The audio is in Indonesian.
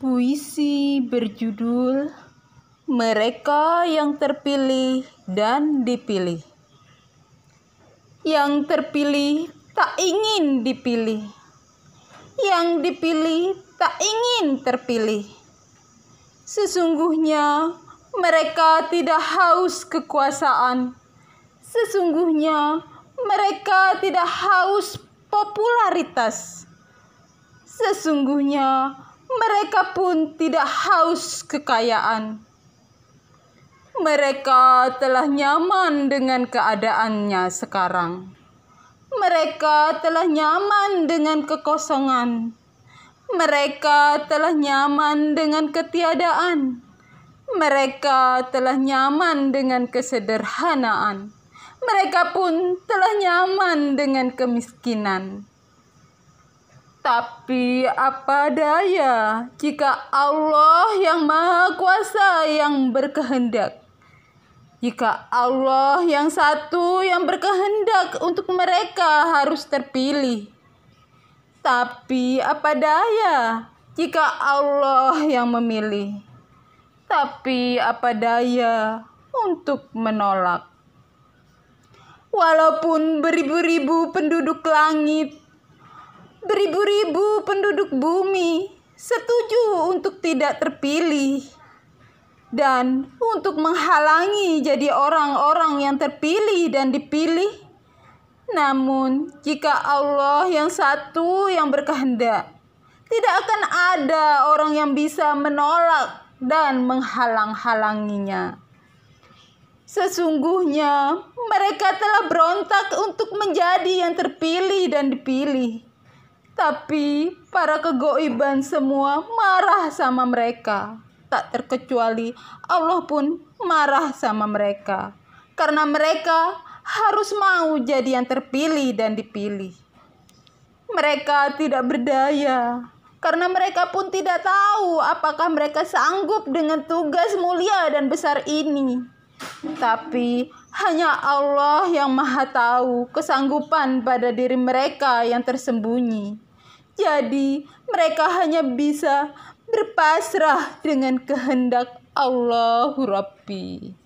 Puisi berjudul Mereka yang terpilih dan dipilih. Yang terpilih tak ingin dipilih. Yang dipilih tak ingin terpilih. Sesungguhnya mereka tidak haus kekuasaan. Sesungguhnya mereka tidak haus popularitas. Sesungguhnya mereka pun tidak haus kekayaan. Mereka telah nyaman dengan keadaannya sekarang. Mereka telah nyaman dengan kekosongan. Mereka telah nyaman dengan ketiadaan. Mereka telah nyaman dengan kesederhanaan. Mereka pun telah nyaman dengan kemiskinan. Tapi apa daya jika Allah yang Maha Kuasa yang berkehendak. Jika Allah yang satu yang berkehendak untuk mereka harus terpilih. Tapi apa daya jika Allah yang memilih. Tapi apa daya untuk menolak. Walaupun beribu-ribu penduduk langit Beribu-ribu penduduk bumi setuju untuk tidak terpilih dan untuk menghalangi jadi orang-orang yang terpilih dan dipilih. Namun, jika Allah yang satu yang berkehendak, tidak akan ada orang yang bisa menolak dan menghalang-halanginya. Sesungguhnya mereka telah berontak untuk menjadi yang terpilih dan dipilih tapi para kegoiban semua marah sama mereka. Tak terkecuali Allah pun marah sama mereka. Karena mereka harus mau jadi yang terpilih dan dipilih. Mereka tidak berdaya karena mereka pun tidak tahu apakah mereka sanggup dengan tugas mulia dan besar ini. Tapi hanya Allah yang Maha Tahu kesanggupan pada diri mereka yang tersembunyi. Jadi, mereka hanya bisa berpasrah dengan kehendak Allah Rabbi.